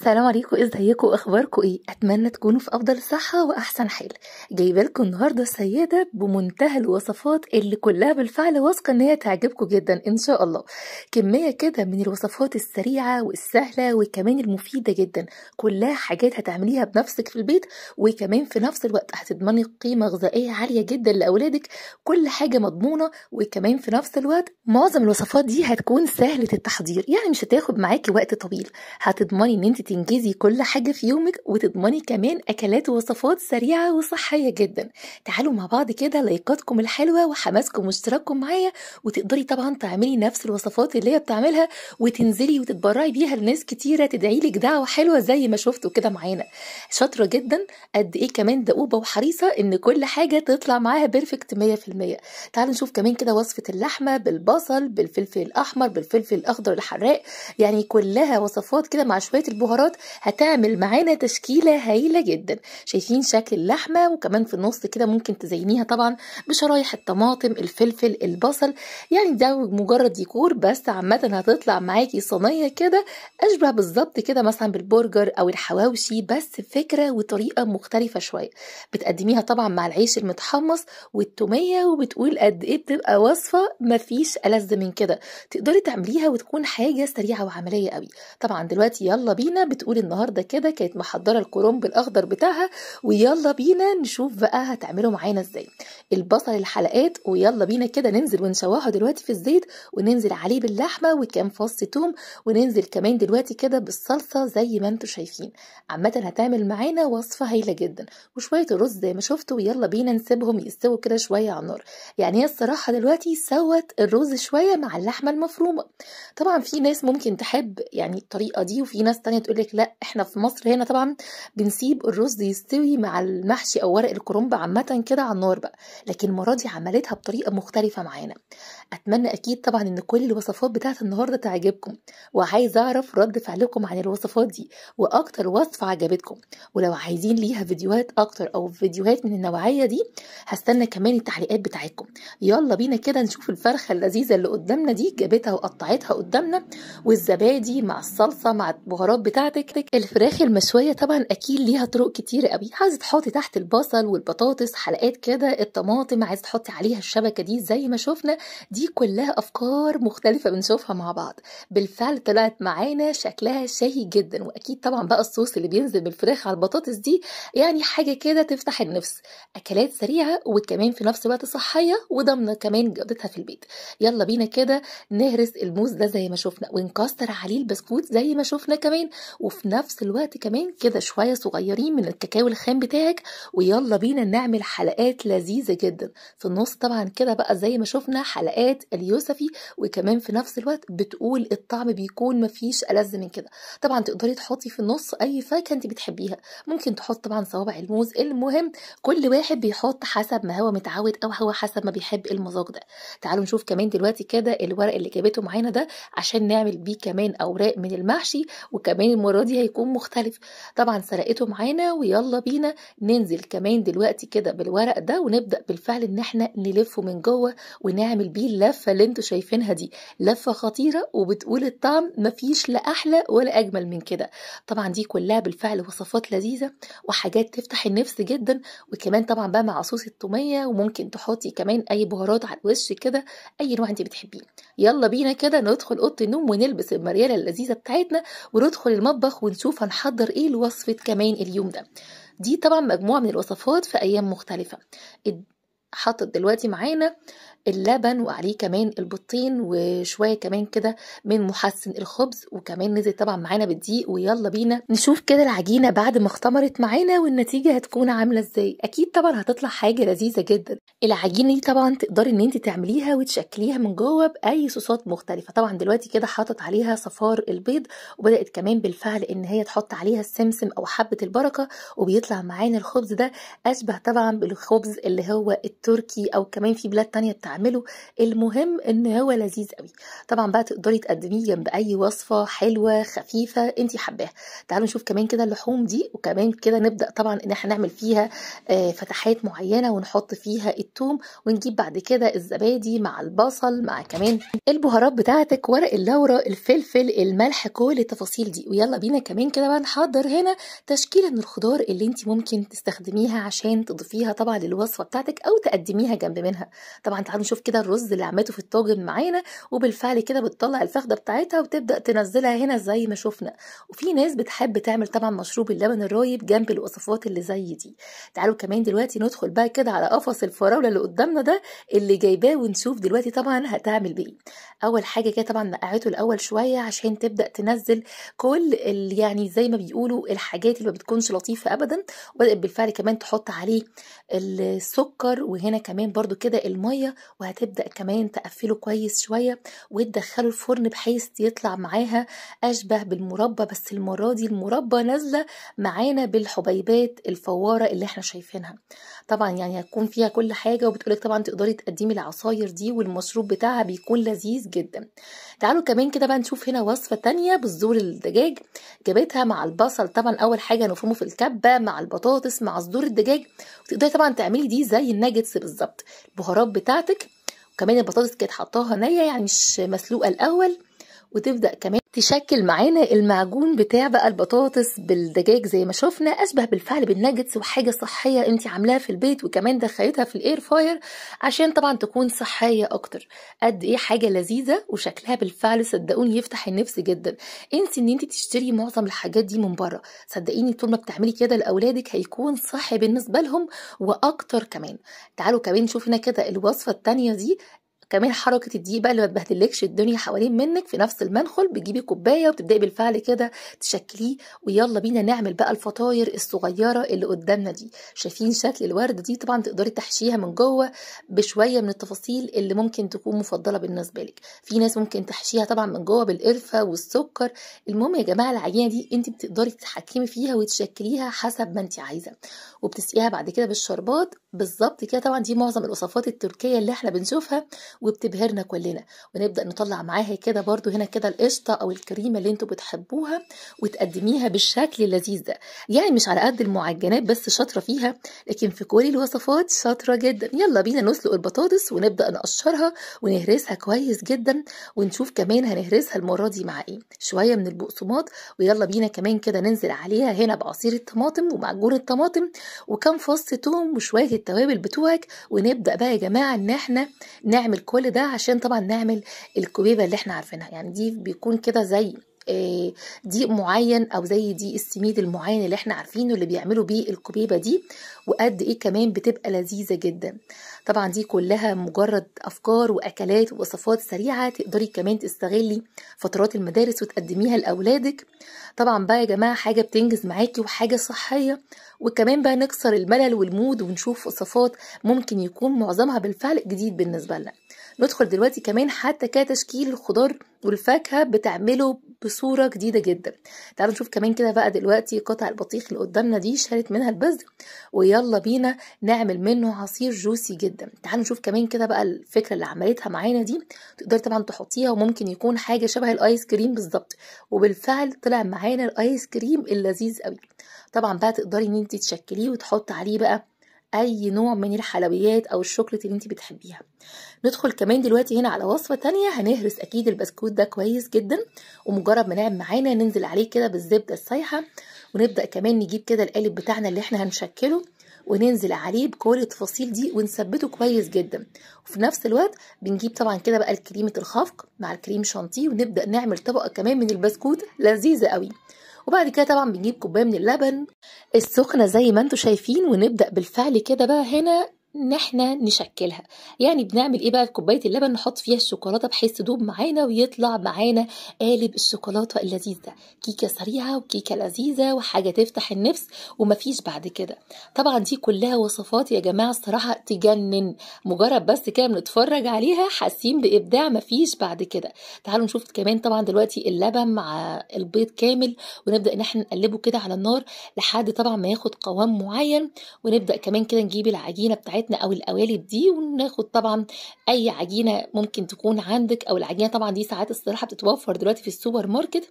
السلام عليكم ازيكم اخباركم ايه اتمنى تكونوا في افضل صحه واحسن حال جايبه لكم النهارده السيده بمنتهى الوصفات اللي كلها بالفعل واثقه ان هي تعجبكم جدا ان شاء الله كميه كده من الوصفات السريعه والسهله وكمان المفيده جدا كلها حاجات هتعمليها بنفسك في البيت وكمان في نفس الوقت هتضمني قيمه غذائيه عاليه جدا لاولادك كل حاجه مضمونه وكمان في نفس الوقت معظم الوصفات دي هتكون سهله التحضير يعني مش هتاخد معاكي وقت طويل هتضمني ان انت تنجزي كل حاجة في يومك وتضمني كمان أكلات ووصفات سريعة وصحية جدا تعالوا مع بعض كده لايقاتكم الحلوة وحماسكم واشتراككم معايا وتقدري طبعا تعملي نفس الوصفات اللي هي بتعملها وتنزلي وتتبرعي بيها لناس كتيرة تدعيلك دعوة حلوة زي ما شفتوا كده معانا شاطرة جدا قد إيه كمان دؤوبة وحريصة إن كل حاجة تطلع معاها بيرفكت 100% تعالوا نشوف كمان كده وصفة اللحمة بالبصل بالفلفل الأحمر بالفلفل الأخضر الحراق يعني كلها وصفات كده مع شوية البهارات البهارات هتعمل معانا تشكيله هايله جدا شايفين شكل اللحمه وكمان في النص كده ممكن تزينيها طبعا بشرايح الطماطم الفلفل البصل يعني ده مجرد ديكور بس عامه هتطلع معاكي صينيه كده اشبه بالظبط كده مثلا بالبرجر او الحواوشي بس فكره وطريقه مختلفه شويه بتقدميها طبعا مع العيش المتحمص والتوميه وبتقول قد ايه بتبقى وصفه مفيش ألذ من كده تقدري تعمليها وتكون حاجه سريعه وعمليه قوي طبعا دلوقتي يلا بينا بتقول النهارده كده كانت محضره الكرنب الاخضر بتاعها ويلا بينا نشوف بقى هتعمله معانا ازاي البصل الحلقات ويلا بينا كده ننزل ونشوحه دلوقتي في الزيت وننزل عليه باللحمه وكام فص ثوم وننزل كمان دلوقتي كده بالصلصه زي ما انتم شايفين عامه هتعمل معانا وصفه هايله جدا وشويه الرز زي ما شفتوا يلا بينا نسيبهم يستووا كده شويه على النار يعني هي الصراحه دلوقتي سوت الرز شويه مع اللحمه المفرومه طبعا في ناس ممكن تحب يعني الطريقه دي وفي ناس تانية تقول لك لا احنا في مصر هنا طبعا بنسيب الرز يستوي مع المحشي او ورق الكرنب عامه كده على النار بقى لكن المره دي عملتها بطريقه مختلفه معانا اتمنى اكيد طبعا ان كل الوصفات بتاعت النهارده تعجبكم وعايزه اعرف رد فعلكم عن الوصفات دي واكتر وصفه عجبتكم ولو عايزين ليها فيديوهات اكتر او فيديوهات من النوعيه دي هستنى كمان التعليقات بتاعتكم يلا بينا كده نشوف الفرخه اللذيذه اللي قدامنا دي جابتها وقطعتها قدامنا والزبادي مع الصلصه مع البهارات بتاعتنا بتاعتك الفراخ المشوية طبعا أكيد ليها طرق كتير قوي عايزة تحطي تحت البصل والبطاطس حلقات كده الطماطم عايزة تحطي عليها الشبكة دي زي ما شفنا دي كلها أفكار مختلفة بنشوفها مع بعض بالفعل طلعت معانا شكلها شهي جدا وأكيد طبعا بقى الصوص اللي بينزل بالفراخ على البطاطس دي يعني حاجة كده تفتح النفس أكلات سريعة وكمان في نفس الوقت صحية وضامنة كمان جودتها في البيت يلا بينا كده نهرس الموز ده زي ما شفنا ونكسر عليه البسكوت زي ما شفنا كمان وفي نفس الوقت كمان كده شويه صغيرين من الكاكاو الخام بتاعك ويلا بينا نعمل حلقات لذيذه جدا في النص طبعا كده بقى زي ما شفنا حلقات اليوسفي وكمان في نفس الوقت بتقول الطعم بيكون مفيش ألذ من كده طبعا تقدري تحطي في النص اي فاكهه انت بتحبيها ممكن تحط طبعا صوابع الموز المهم كل واحد بيحط حسب ما هو متعود او هو حسب ما بيحب المذاق ده تعالوا نشوف كمان دلوقتي كده الورق اللي جابته معانا ده عشان نعمل بيه كمان اوراق من المحشي وكمان المرة دي هيكون مختلف طبعا سرقته معانا ويلا بينا ننزل كمان دلوقتي كده بالورق ده ونبدأ بالفعل ان احنا نلفه من جوه ونعمل بيه اللفة اللي انتوا شايفينها دي لفة خطيرة وبتقول الطعم مفيش لا أحلى ولا أجمل من كده طبعا دي كلها بالفعل وصفات لذيذة وحاجات تفتح النفس جدا وكمان طبعا بقى مع صوص التومية وممكن تحطي كمان أي بهارات على الوش كده أي نوع انت بتحبيه يلا بينا كده ندخل أوضة النوم ونلبس المريالة اللذيذة بتاعتنا وندخل المطبخ المطبخ ونشوف هنحضر ايه الوصفة كمان اليوم ده دي طبعا مجموعة من الوصفات في أيام مختلفة حطت دلوقتي معانا اللبن وعليه كمان البطين وشويه كمان كده من محسن الخبز وكمان نزل طبعا معانا بالدقيق ويلا بينا نشوف كده العجينه بعد ما اختمرت معانا والنتيجه هتكون عامله ازاي اكيد طبعا هتطلع حاجه لذيذه جدا العجينه دي طبعا تقدري ان انت تعمليها وتشكليها من جوه باي صوصات مختلفه طبعا دلوقتي كده حاطط عليها صفار البيض وبدات كمان بالفعل ان هي تحط عليها السمسم او حبه البركه وبيطلع معانا الخبز ده اشبه طبعا بالخبز اللي هو التركي او كمان في بلاد تانية بتاع تعمله المهم ان هو لذيذ قوي طبعا بقى تقدري تقدميه جنب اي وصفه حلوه خفيفه انت حباها تعالوا نشوف كمان كده اللحوم دي وكمان كده نبدا طبعا ان احنا نعمل فيها آه، فتحات معينه ونحط فيها التوم ونجيب بعد كده الزبادي مع البصل مع كمان البهارات بتاعتك ورق اللورا الفلفل الملح كل التفاصيل دي ويلا بينا كمان كده بقى نحضر هنا تشكيله من الخضار اللي انت ممكن تستخدميها عشان تضيفيها طبعا للوصفه بتاعتك او تقدميها جنب منها طبعا تعالوا نشوف كده الرز اللي عملته في الطاجن معانا وبالفعل كده بتطلع الفخده بتاعتها وتبدا تنزلها هنا زي ما شفنا وفي ناس بتحب تعمل طبعا مشروب اللبن الرايب جنب الوصفات اللي زي دي تعالوا كمان دلوقتي ندخل بقى كده على قفص الفراوله اللي قدامنا ده اللي جايباه ونشوف دلوقتي طبعا هتعمل بايه اول حاجه كده طبعا نقعته الاول شويه عشان تبدا تنزل كل يعني زي ما بيقولوا الحاجات اللي ما بتكونش لطيفه ابدا وبدات بالفعل كمان تحط عليه السكر وهنا كمان برده كده الميه وهتبدأ كمان تقفله كويس شوية وتدخله الفرن بحيث يطلع معاها أشبه بالمربى بس المرة دي المربى نازلة معانا بالحبيبات الفوارة اللي احنا شايفينها طبعا يعني هتكون فيها كل حاجة وبتقولك طبعا تقدري تقدمي العصاير دي والمشروب بتاعها بيكون لذيذ جدا تعالوا كمان كده بقى نشوف هنا وصفة تانية بالزور الدجاج جابتها مع البصل طبعا أول حاجة نفرمه في الكبة مع البطاطس مع صدور الدجاج وتقدري طبعا تعملي دي زي الناجتس بالظبط البهارات بتاعتك كمان البطاطس كانت حطاها نيه يعني مش مسلوقه الاول وتبدأ كمان تشكل معانا المعجون بتاع بقى البطاطس بالدجاج زي ما شفنا أشبه بالفعل بالناجتس وحاجة صحية أنت عاملاها في البيت وكمان دخلتها في الإير فاير عشان طبعا تكون صحية أكتر قد إيه حاجة لذيذة وشكلها بالفعل صدقوني يفتح النفس جدا انسي ان انت تشتري معظم الحاجات دي من بره صدقيني طول ما بتعملي كده لاولادك هيكون صحي بالنسبه لهم واكتر كمان تعالوا كمان شوفنا كده الوصفه الثانيه دي كمان حركه بقى اللي ما تبهدلكش الدنيا حوالين منك في نفس المنخل بتجيبي كوبايه وبتبداي بالفعل كده تشكليه ويلا بينا نعمل بقى الفطاير الصغيره اللي قدامنا دي شايفين شكل الورده دي طبعا تقدري تحشيها من جوه بشويه من التفاصيل اللي ممكن تكون مفضله بالنسبه لك في ناس ممكن تحشيها طبعا من جوه بالقرفه والسكر المهم يا جماعه العجينه دي انت بتقدري تتحكمي فيها وتشكليها حسب ما انت عايزه وبتسقيها بعد كده بالشربات بالظبط كده طبعا دي معظم الوصفات التركيه اللي احنا بنشوفها وبتبهرنا كلنا ونبدا نطلع معاها كده برضو هنا كده القشطه او الكريمه اللي انتوا بتحبوها وتقدميها بالشكل اللذيذ ده يعني مش على قد المعجنات بس شاطره فيها لكن في كل الوصفات شاطره جدا يلا بينا نسلق البطاطس ونبدا نقشرها ونهرسها كويس جدا ونشوف كمان هنهرسها المره دي مع ايه شويه من البقسماط ويلا بينا كمان كده ننزل عليها هنا بعصير الطماطم ومعجون الطماطم وكم فص توم وشويه التوابل بتوعك ونبدا بقى يا جماعه ان احنا نعمل كل ده عشان طبعا نعمل الكويبه اللي احنا عارفينها يعني دي بيكون كده زي آه، ضيق معين او زي دي السميد المعين اللي احنا عارفينه اللي بيعملوا بيه الكبيبه دي وقد ايه كمان بتبقى لذيذه جدا طبعا دي كلها مجرد افكار واكلات ووصفات سريعه تقدري كمان تستغلي فترات المدارس وتقدميها لاولادك طبعا بقى يا جماعه حاجه بتنجز معاكي وحاجه صحيه وكمان بقى نكسر الملل والمود ونشوف وصفات ممكن يكون معظمها بالفعل جديد بالنسبه لنا ندخل دلوقتي كمان حتى كتشكيل الخضار والفاكهه بتعمله بصوره جديده جدا تعالوا نشوف كمان كده بقى دلوقتي قطع البطيخ اللي قدامنا دي شالت منها البذر ويلا بينا نعمل منه عصير جوسي جدا تعالوا نشوف كمان كده بقى الفكره اللي عملتها معانا دي تقدري طبعا تحطيها وممكن يكون حاجه شبه الايس كريم بالظبط وبالفعل طلع معانا الايس كريم اللذيذ قوي طبعا بقى تقدري ان انت تشكليه وتحطي عليه بقى اي نوع من الحلويات او الشوكليت اللي انت بتحبيها ندخل كمان دلوقتي هنا على وصفه تانية هنهرس اكيد البسكوت ده كويس جدا ومجرد ما نعمل معانا ننزل عليه كده بالزبده السايحه ونبدا كمان نجيب كده القالب بتاعنا اللي احنا هنشكله وننزل عليه بكل التفاصيل دي ونثبته كويس جدا وفي نفس الوقت بنجيب طبعا كده بقى كريمه الخفق مع الكريم شانتيه ونبدا نعمل طبقه كمان من البسكوت لذيذه قوي وبعد كده طبعا بنجيب كوبايه من اللبن السخنه زي ما انتوا شايفين ونبدا بالفعل كده بقى هنا ان احنا نشكلها يعني بنعمل ايه بقى في كوبايه اللبن نحط فيها الشوكولاته بحيث تدوب معانا ويطلع معانا قالب الشوكولاته اللذيذ ده كيكه سريعه وكيكه لذيذه وحاجه تفتح النفس ومفيش بعد كده طبعا دي كلها وصفات يا جماعه الصراحه تجنن مجرد بس كده بنتفرج عليها حاسين بابداع مفيش بعد كده تعالوا نشوف كمان طبعا دلوقتي اللبن مع البيض كامل ونبدا ان احنا نقلبه كده على النار لحد طبعا ما ياخد قوام معين ونبدا كمان كده نجيب العجينه بتاعتنا بتاعتنا او القوالب دي وناخد طبعا اي عجينه ممكن تكون عندك او العجينه طبعا دي ساعات الصراحه بتتوفر دلوقتي في السوبر ماركت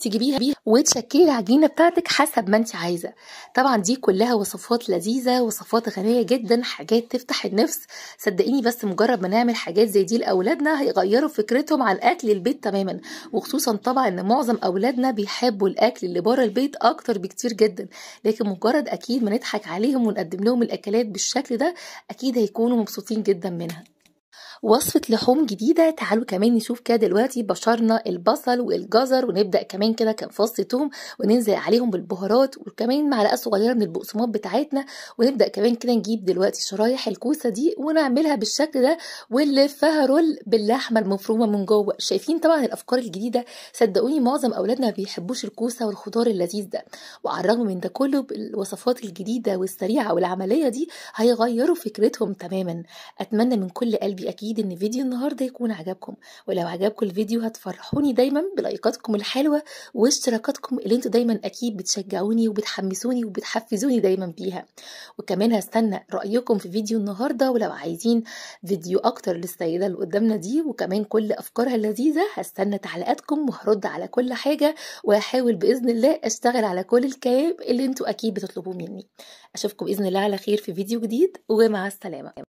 تجيبيها بيها وتشكلي العجينه بتاعتك حسب ما انت عايزه طبعا دي كلها وصفات لذيذه وصفات غنيه جدا حاجات تفتح النفس صدقيني بس مجرد ما نعمل حاجات زي دي لاولادنا هيغيروا فكرتهم عن اكل البيت تماما وخصوصا طبعا ان معظم اولادنا بيحبوا الاكل اللي بره البيت اكتر بكتير جدا لكن مجرد اكيد ما نضحك عليهم ونقدم لهم الاكلات بالشكل ده اكيد هيكونوا مبسوطين جدا منها وصفة لحوم جديدة تعالوا كمان نشوف كده دلوقتي بشرنا البصل والجزر ونبدأ كمان كده كفص ثوم وننزل عليهم بالبهارات وكمان معلقة صغيرة من البقسماط بتاعتنا ونبدأ كمان كده نجيب دلوقتي شرايح الكوسة دي ونعملها بالشكل ده ونلفها رول باللحمة المفرومة من جوه شايفين طبعا الأفكار الجديدة صدقوني معظم أولادنا ما بيحبوش الكوسة والخضار اللذيذ ده وعلى الرغم من ده كله بالوصفات الجديدة والسريعة والعملية دي هيغيروا فكرتهم تماما أتمنى من كل قلبي أكيد اكيد ان فيديو النهارده يكون عجبكم ولو عجبكم الفيديو هتفرحوني دايما بلايكاتكم الحلوه واشتراكاتكم اللي انتوا دايما اكيد بتشجعوني وبتحمسوني وبتحفزوني دايما بيها وكمان هستنى رايكم في فيديو النهارده ولو عايزين فيديو اكتر للسيده اللي قدامنا دي وكمان كل افكارها اللذيذه هستنى تعليقاتكم وهرد على كل حاجه وهحاول باذن الله اشتغل على كل الكلام اللي انتوا اكيد بتطلبوه مني اشوفكم باذن الله على خير في فيديو جديد ومع السلامه